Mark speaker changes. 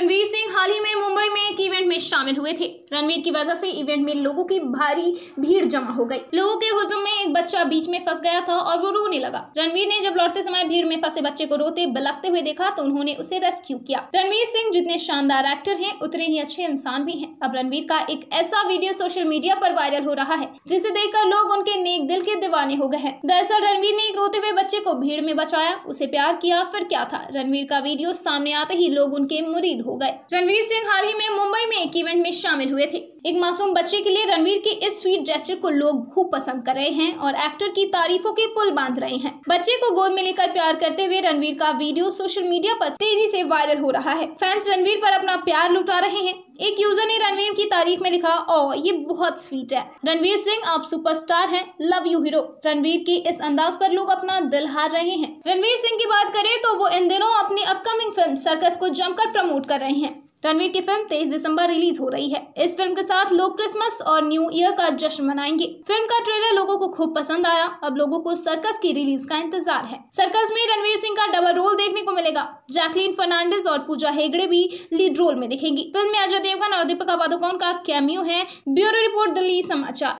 Speaker 1: रणवीर सिंह हाल ही में मुंबई में एक इवेंट में शामिल हुए थे रणवीर की वजह से इवेंट में लोगों की भारी भीड़ जमा हो गई लोगों के हुजूम में एक बच्चा बीच में फंस गया था और वो रोने लगा रणवीर ने जब लौटते समय भीड़ में फंसे बच्चे को रोते बलकते हुए देखा तो उन्होंने उसे रेस्क्यू किया रणवीर सिंह जितने शानदार एक्टर है उतने ही अच्छे इंसान भी है अब रणवीर का एक ऐसा वीडियो सोशल मीडिया आरोप वायरल हो रहा है जिसे देखकर लोग उनके नेक दिल के दीवाने हो गए हैं दरअसल रणवीर ने एक रोते हुए बच्चे को भीड़ में बचाया उसे प्यार किया फिर क्या था रणवीर का वीडियो सामने आते ही लोग उनके मुरीद हो गए रणवीर सिंह हाल ही में मुंबई में एक इवेंट में शामिल हुए थे एक मासूम बच्चे के लिए रणवीर के इस स्वीट जेस्टर को लोग खूब पसंद कर रहे हैं और एक्टर की तारीफों के पुल बांध रहे हैं बच्चे को गोद में लेकर प्यार करते हुए रणवीर का वीडियो सोशल मीडिया पर तेजी से वायरल हो रहा है फैंस रणवीर पर अपना प्यार लुटा रहे हैं एक यूजर ने रणवीर की तारीफ में लिखा ओ ये बहुत स्वीट है रणवीर सिंह आप सुपरस्टार हैं लव यू हीरो रणवीर के इस अंदाज पर लोग अपना दिल हार रहे हैं रणवीर सिंह की बात करें तो वो इन दिनों अपनी अपकमिंग फिल्म सर्कस को जमकर प्रमोट कर रहे हैं रणवीर की फिल्म 23 दिसंबर रिलीज हो रही है इस फिल्म के साथ लोग क्रिसमस और न्यू ईयर का जश्न मनाएंगे फिल्म का ट्रेलर लोगों को खूब पसंद आया अब लोगों को सर्कस की रिलीज का इंतजार है सर्कस में रणवीर सिंह का डबल रोल देखने को मिलेगा जैकलीन फर्नांडिस और पूजा हेगड़े भी लीड रोल में दिखेंगी फिल्म में अजय देवगन और दीपिका पादुकोण का कैम्यू है ब्यूरो रिपोर्ट दिल्ली समाचार